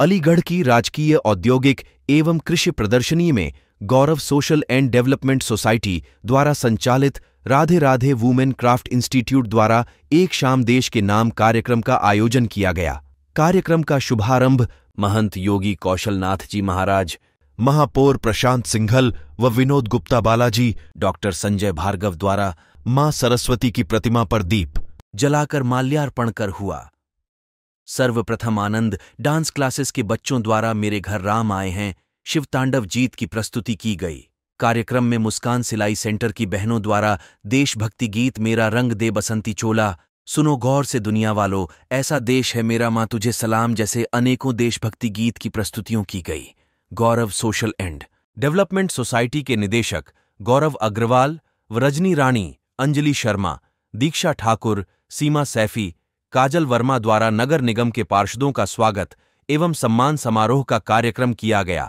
अलीगढ़ की राजकीय औद्योगिक एवं कृषि प्रदर्शनी में Gaurav social and development society द्वारा संचालित Radhe Radhe women craft institute द्वारा एक शाम देश के नाम कार्यक्रम का आयोजन किया गया कार्यक्रम का शुभारंभ महंत योगी कौशलनाथ जी महाराज महापौर प्रशांत सिंघल व विनोद गुप्ता बालाजी डॉक्टर संजय भार्गव द्वारा मां सरस्वती की प्रतिमा पर दीप जलाकर माल्यार्पण कर हुआ सर्वप्रथम आनंद डांस क्लासेस के बच्चों द्वारा मेरे घर राम आए हैं शिव तांडव जीत की प्रस्तुति की गई कार्यक्रम में मुस्कान सिलाई सेंटर की बहनों द्वारा देशभक्ति गीत मेरा रंग दे बसंती चोला सुनो गौर से दुनिया वालों ऐसा देश है मेरा माँ तुझे सलाम जैसे अनेकों देशभक्ति गीत की प्रस्तुतियों की गई Gaurav social and development society के निदेशक गौरव अग्रवाल व रजनी रानी अंजलि शर्मा दीक्षा ठाकुर सीमा सैफी काजल वर्मा द्वारा नगर निगम के पार्षदों का स्वागत एवं सम्मान समारोह का कार्यक्रम किया गया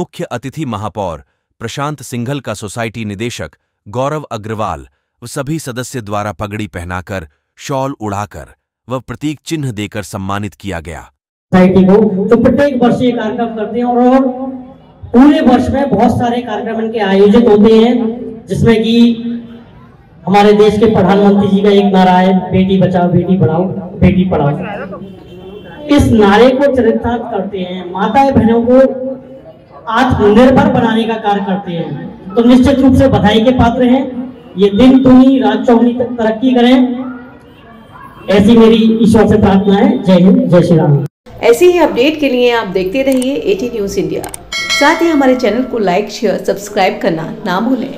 मुख्य अतिथि महापौर प्रशांत सिंघल का सोसाइटी निदेशक गौरव अग्रवाल व सभी सदस्य द्वारा पगड़ी पहनाकर शॉल उड़ाकर व प्रतीक चिन्ह देकर सम्मानित किया गया को तो प्रत्येक वर्ष ये कार्यक्रम करते हैं और पूरे वर्ष में बहुत सारे कार्यक्रम इनके आयोजित होते हैं जिसमें कि हमारे देश के प्रधानमंत्री जी का एक नारा है बेटी बचाओ बेटी पढ़ाओ बेटी पढ़ाओ इस नारे को चरितार्थ करते हैं माता बहनों को आत्मनिर्भर बनाने का कार्य करते हैं तो निश्चित रूप से बधाई के पात्र हैं ये दिन तुम्हें रात चौहनी तक तरक्की करें ऐसी मेरी ईश्वर से प्रार्थना है जय हिंद जय श्री राम ऐसी ही अपडेट के लिए आप देखते रहिए एटी न्यूज इंडिया साथ ही हमारे चैनल को लाइक शेयर सब्सक्राइब करना ना भूलें